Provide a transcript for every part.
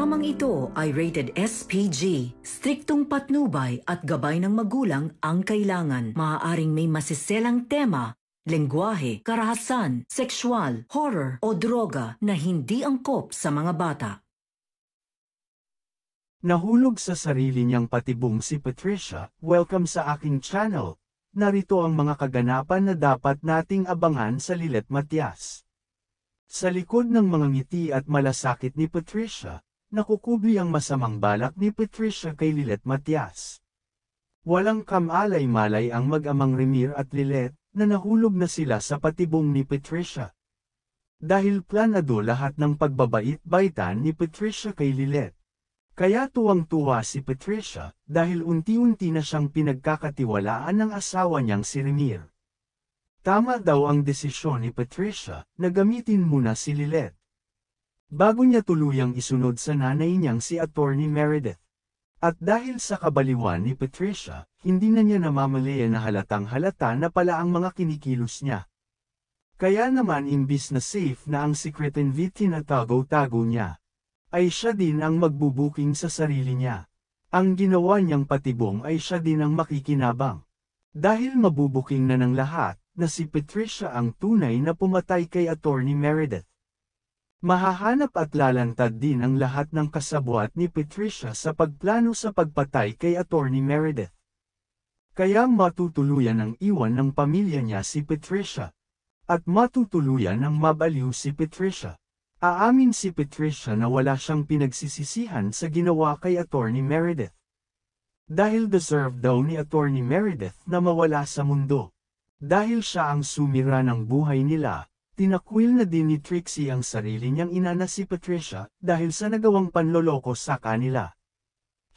Programang ito ay rated SPG. Striktong patnubay at gabay ng magulang ang kailangan. Maaaring may masiselang tema lengguwahe, karahasan, sexual, horror o droga na hindi angkop sa mga bata. Nahulog sa sarili niyang patibong si Patricia, welcome sa aking channel. Narito ang mga kaganapan na dapat nating abangan sa Lilet Matias. Sa likod ng mga ngiti at malasakit ni Patricia, nakukubli ang masamang balak ni Patricia kay Lilet Matias. Walang kamalay-malay ang mag-amang Remir at Lilet, na nahulog na sila sa patibong ni Patricia. Dahil planado lahat ng pagbabait-baitan ni Patricia kay Lilet. Kaya tuwang-tuwa si Patricia dahil unti-unti na siyang pinagkakatiwalaan ng asawa niyang si Remir. Tama daw ang desisyon ni Patricia na gamitin muna si Lilet bago niya tuluyang isunod sa nanay niyang si Attorney Meredith. At dahil sa kabaliwan ni Patricia, hindi na niya namamalaya na halatang halata na pala ang mga kinikilos niya. Kaya naman imbis na safe na ang secret envy tinatago-tago niya, ay siya din ang magbubuking sa sarili niya. Ang ginawa niyang patibong ay siya din ang makikinabang. Dahil mabubuking na ng lahat, na si Patricia ang tunay na pumatay kay Attorney Meredith. Mahahanap at lalantad din ang lahat ng kasabwat ni Patricia sa pagplano sa pagpatay kay Attorney Meredith. Kaya matutuluyan ang iwan ng pamilya niya si Patricia. At matutuluyan ang mabaliw si Patricia. Aamin si Patricia na wala siyang pinagsisisihan sa ginawa kay Attorney Meredith. Dahil deserve daw ni Attorney Meredith na mawala sa mundo. Dahil siya ang sumira ng buhay nila, Tinakwil na din ni Trixie ang sarili niyang ina na si Patricia dahil sa nagawang panloloko sa kanila.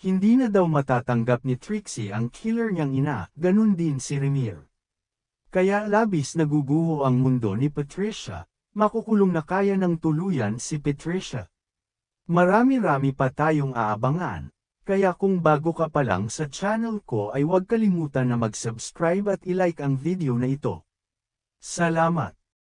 Hindi na daw matatanggap ni Trixie ang killer niyang ina, ganun din si Remir. Kaya labis naguguho ang mundo ni Patricia, makukulong na kaya ng tuluyan si Patricia. Marami-rami pa tayong aabangan, kaya kung bago ka pa lang sa channel ko ay huwag kalimutan na mag-subscribe at ilike ang video na ito. Salamat!